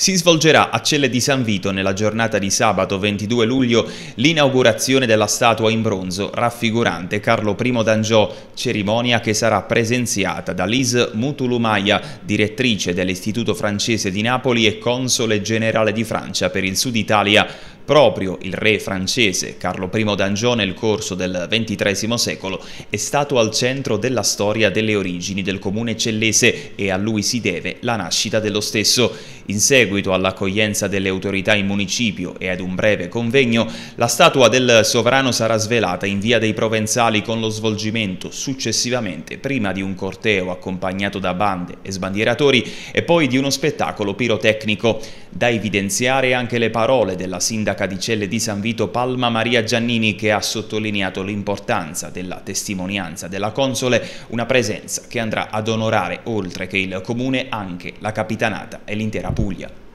Si svolgerà a Celle di San Vito nella giornata di sabato 22 luglio l'inaugurazione della statua in bronzo raffigurante Carlo I d'Angiò, cerimonia che sarà presenziata da Lise Mutulumaia, direttrice dell'Istituto francese di Napoli e console generale di Francia per il Sud Italia. Proprio il re francese Carlo I d'Anjou nel corso del XXIII secolo è stato al centro della storia delle origini del comune cellese e a lui si deve la nascita dello stesso. In seguito all'accoglienza delle autorità in municipio e ad un breve convegno, la statua del sovrano sarà svelata in via dei Provenzali con lo svolgimento successivamente prima di un corteo accompagnato da bande e sbandieratori e poi di uno spettacolo pirotecnico. Da evidenziare anche le parole della sindaca Cadicelle di San Vito Palma Maria Giannini che ha sottolineato l'importanza della testimonianza della console, una presenza che andrà ad onorare oltre che il comune anche la capitanata e l'intera Puglia.